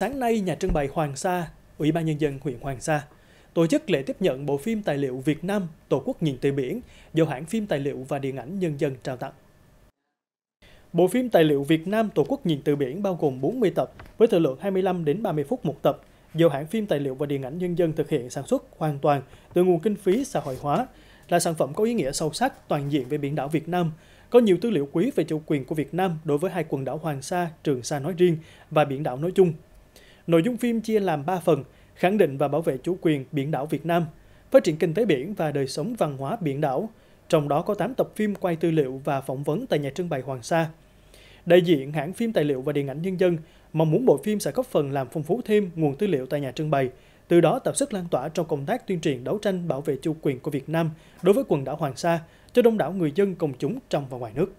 Sáng nay, nhà trưng bày Hoàng Sa, Ủy ban Nhân dân huyện Hoàng Sa tổ chức lễ tiếp nhận bộ phim tài liệu Việt Nam Tổ quốc nhìn từ biển do hãng phim tài liệu và điện ảnh nhân dân trao tặng. Bộ phim tài liệu Việt Nam Tổ quốc nhìn từ biển bao gồm 40 tập với thời lượng 25 đến 30 phút một tập do hãng phim tài liệu và điện ảnh nhân dân thực hiện sản xuất hoàn toàn từ nguồn kinh phí xã hội hóa là sản phẩm có ý nghĩa sâu sắc toàn diện về biển đảo Việt Nam, có nhiều tư liệu quý về chủ quyền của Việt Nam đối với hai quần đảo Hoàng Sa, Trường Sa nói riêng và biển đảo nói chung. Nội dung phim chia làm 3 phần, khẳng định và bảo vệ chủ quyền biển đảo Việt Nam, phát triển kinh tế biển và đời sống văn hóa biển đảo, trong đó có 8 tập phim quay tư liệu và phỏng vấn tại nhà trưng bày Hoàng Sa. Đại diện hãng phim tài liệu và điện ảnh nhân dân mong muốn bộ phim sẽ góp phần làm phong phú thêm nguồn tư liệu tại nhà trưng bày, từ đó tạo sức lan tỏa trong công tác tuyên truyền đấu tranh bảo vệ chủ quyền của Việt Nam đối với quần đảo Hoàng Sa cho đông đảo người dân công chúng trong và ngoài nước.